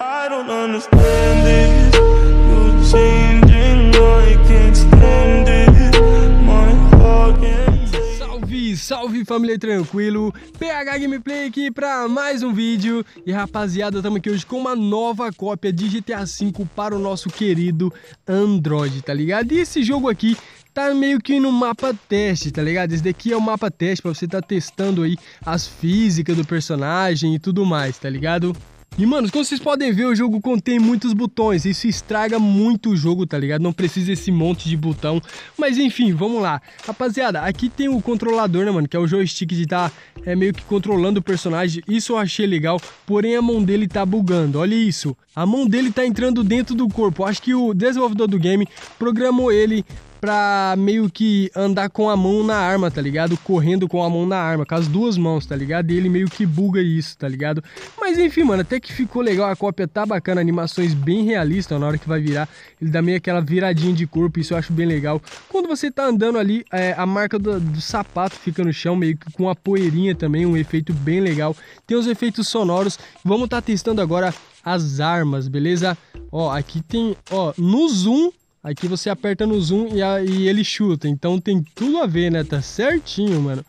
I don't understand this. You're changing, I can't stand it. My heart can't Salve, salve família tranquilo, PH Gameplay aqui para mais um vídeo E rapaziada, estamos aqui hoje com uma nova cópia de GTA V para o nosso querido Android, tá ligado? E esse jogo aqui tá meio que no mapa teste, tá ligado? Esse daqui é o mapa teste para você estar tá testando aí as físicas do personagem e tudo mais, tá ligado? E, mano, como vocês podem ver, o jogo contém muitos botões. Isso estraga muito o jogo, tá ligado? Não precisa esse monte de botão. Mas, enfim, vamos lá. Rapaziada, aqui tem o controlador, né, mano? Que é o joystick de tá é, meio que controlando o personagem. Isso eu achei legal. Porém, a mão dele tá bugando. Olha isso. A mão dele tá entrando dentro do corpo. Acho que o desenvolvedor do game programou ele pra meio que andar com a mão na arma, tá ligado? Correndo com a mão na arma, com as duas mãos, tá ligado? E ele meio que buga isso, tá ligado? Mas enfim, mano, até que ficou legal, a cópia tá bacana, animações bem realistas, na hora que vai virar, ele dá meio aquela viradinha de corpo, isso eu acho bem legal. Quando você tá andando ali, é, a marca do, do, sapato fica no chão, meio que com a poeirinha também, um efeito bem legal. Tem os efeitos sonoros, vamos tá testando agora as armas, beleza? Ó, aqui tem, ó, no zoom Aqui você aperta no zoom e, a, e ele chuta. Então tem tudo a ver, né? Tá certinho, mano.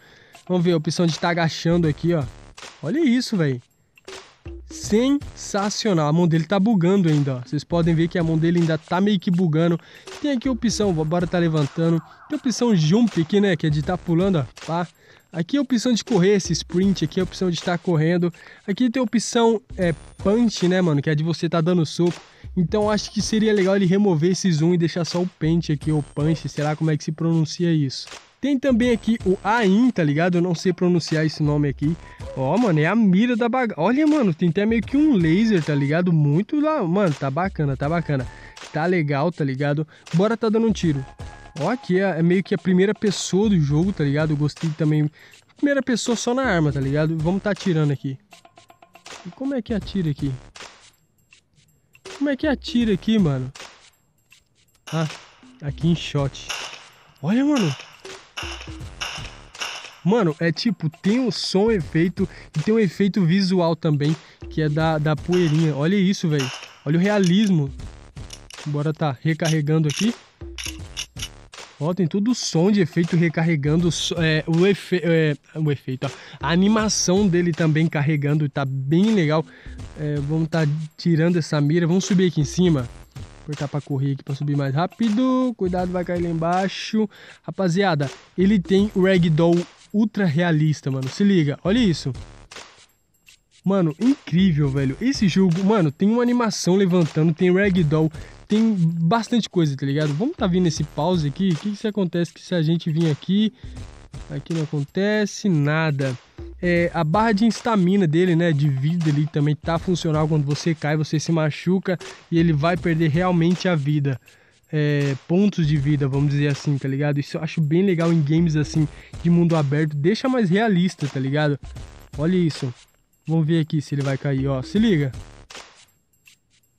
Vamos ver a opção de estar tá agachando aqui, ó. Olha isso, velho. Sensacional. A mão dele tá bugando ainda, ó. Vocês podem ver que a mão dele ainda tá meio que bugando. Tem aqui a opção, bora tá levantando. Tem a opção jump aqui, né? Que é de estar tá pulando, ó. Pá. Aqui é a opção de correr, esse sprint, aqui é a opção de estar tá correndo. Aqui tem a opção é, punch, né, mano? Que é de você tá dando soco. Então acho que seria legal ele remover esse zoom e deixar só o pente aqui, ou punch, sei lá como é que se pronuncia isso. Tem também aqui o aim, tá ligado? Eu não sei pronunciar esse nome aqui. Ó, mano, é a mira da bagaça. Olha, mano, tem até meio que um laser, tá ligado? Muito lá. Mano, tá bacana, tá bacana. Tá legal, tá ligado? Bora tá dando um tiro. Ó, aqui é, é meio que a primeira pessoa do jogo, tá ligado? Eu gostei também. Primeira pessoa só na arma, tá ligado? Vamos tá atirando aqui. E como é que atira aqui? como é que atira aqui, mano. Ah, aqui em shot. Olha, mano. Mano, é tipo, tem um som efeito e tem um efeito visual também, que é da, da poeirinha. Olha isso, velho. Olha o realismo. Bora tá recarregando aqui. Ó, tem todo o som de efeito recarregando, é, o, efe, é, o efeito, ó. a animação dele também carregando, tá bem legal. É, vamos tá tirando essa mira, vamos subir aqui em cima. Cortar para correr aqui para subir mais rápido. Cuidado, vai cair lá embaixo. Rapaziada, ele tem o Ragdoll ultra realista, mano. Se liga, olha isso. Mano, incrível, velho. Esse jogo, mano, tem uma animação levantando, tem ragdoll, tem bastante coisa, tá ligado? Vamos tá vindo esse pause aqui. O que, que se acontece que se a gente vir aqui... Aqui não acontece nada. É, a barra de estamina dele, né, de vida ali também tá funcional quando você cai, você se machuca e ele vai perder realmente a vida. É, pontos de vida, vamos dizer assim, tá ligado? Isso eu acho bem legal em games assim de mundo aberto, deixa mais realista, tá ligado? Olha isso. Vamos ver aqui se ele vai cair, ó. Se liga.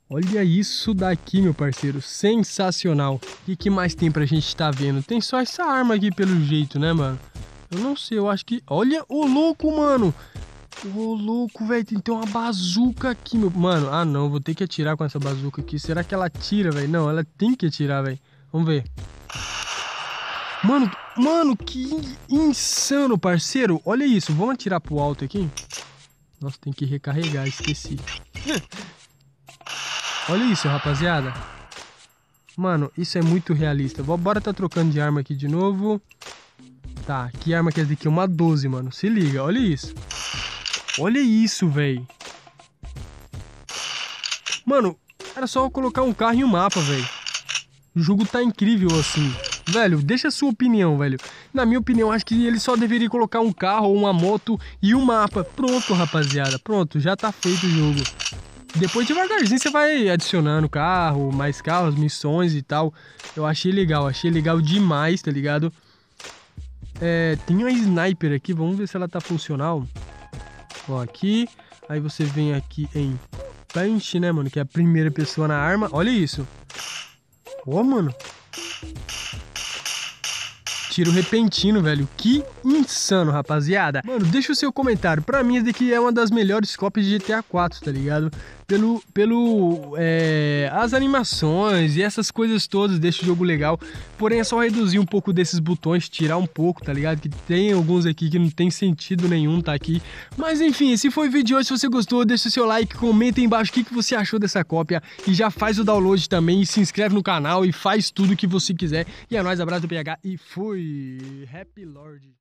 Olha isso daqui, meu parceiro. Sensacional. O que mais tem pra gente estar tá vendo? Tem só essa arma aqui pelo jeito, né, mano? Eu não sei, eu acho que... Olha o louco, mano. Ô, louco, velho, tem que ter uma bazuca aqui, meu... Mano, ah, não, vou ter que atirar com essa bazuca aqui. Será que ela atira, velho? Não, ela tem que atirar, velho. Vamos ver. Mano, mano, que insano, parceiro. Olha isso, vamos atirar pro alto aqui. Nossa, tem que recarregar, esqueci. Olha isso, rapaziada. Mano, isso é muito realista. Bora tá trocando de arma aqui de novo. Tá, que arma que é daqui? Uma 12, mano. Se liga, olha isso. Olha isso, velho. Mano, era só colocar um carro e um mapa, velho. O jogo tá incrível assim. Velho, deixa a sua opinião, velho. Na minha opinião, acho que ele só deveria colocar um carro, uma moto e um mapa. Pronto, rapaziada. Pronto, já tá feito o jogo. Depois devagarzinho você vai adicionando carro, mais carros, missões e tal. Eu achei legal, achei legal demais, tá ligado? É, tem uma sniper aqui, vamos ver se ela tá funcional. Ó, aqui. Aí você vem aqui em punch, né, mano? Que é a primeira pessoa na arma. Olha isso. Ó, mano tiro repentino, velho. Que insano, rapaziada. Mano, deixa o seu comentário. Pra mim, esse daqui é uma das melhores copies de GTA 4, tá ligado? pelo, pelo é, as animações e essas coisas todas desse jogo legal. Porém, é só reduzir um pouco desses botões, tirar um pouco, tá ligado? Que tem alguns aqui que não tem sentido nenhum tá aqui. Mas enfim, esse foi o vídeo de hoje. Se você gostou, deixa o seu like, comenta aí embaixo o que, que você achou dessa cópia e já faz o download também. se inscreve no canal e faz tudo que você quiser. E é nóis, abraço do PH e fui! Happy Lord!